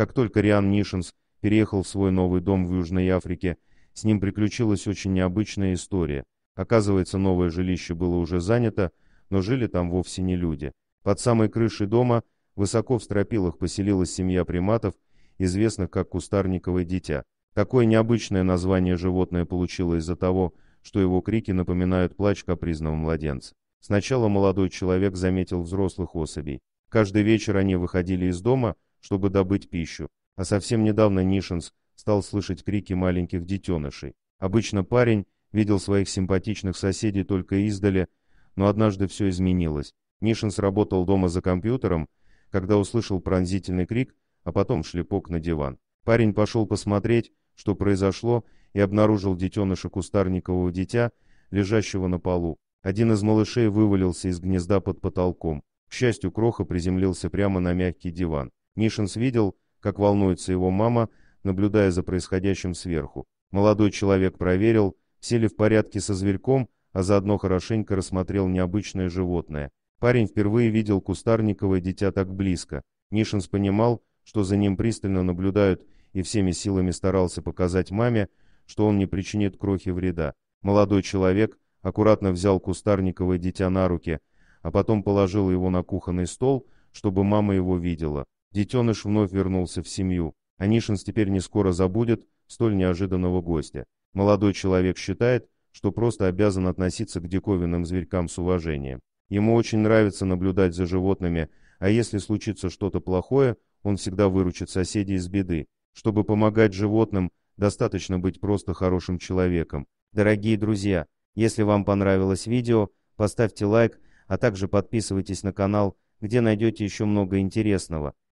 Как только Риан Нишинс переехал в свой новый дом в Южной Африке, с ним приключилась очень необычная история. Оказывается, новое жилище было уже занято, но жили там вовсе не люди. Под самой крышей дома, высоко в стропилах, поселилась семья приматов, известных как кустарниковое дитя. Такое необычное название животное получило из-за того, что его крики напоминают плач капризного младенца. Сначала молодой человек заметил взрослых особей. Каждый вечер они выходили из дома, чтобы добыть пищу, а совсем недавно Нишинс стал слышать крики маленьких детенышей. Обычно парень видел своих симпатичных соседей только издали, но однажды все изменилось. Нишинс работал дома за компьютером, когда услышал пронзительный крик, а потом шлепок на диван. Парень пошел посмотреть, что произошло, и обнаружил детеныша кустарникового дитя, лежащего на полу. Один из малышей вывалился из гнезда под потолком. К счастью, Кроха приземлился прямо на мягкий диван. Мишинс видел, как волнуется его мама, наблюдая за происходящим сверху. Молодой человек проверил, все ли в порядке со зверьком, а заодно хорошенько рассмотрел необычное животное. Парень впервые видел кустарниковое дитя так близко. Мишинс понимал, что за ним пристально наблюдают, и всеми силами старался показать маме, что он не причинит крохи вреда. Молодой человек аккуратно взял кустарниковое дитя на руки, а потом положил его на кухонный стол, чтобы мама его видела. Детеныш вновь вернулся в семью. Анишинс теперь не скоро забудет столь неожиданного гостя. Молодой человек считает, что просто обязан относиться к диковинным зверькам с уважением. Ему очень нравится наблюдать за животными, а если случится что-то плохое, он всегда выручит соседей из беды. Чтобы помогать животным, достаточно быть просто хорошим человеком. Дорогие друзья, если вам понравилось видео, поставьте лайк, а также подписывайтесь на канал, где найдете еще много интересного.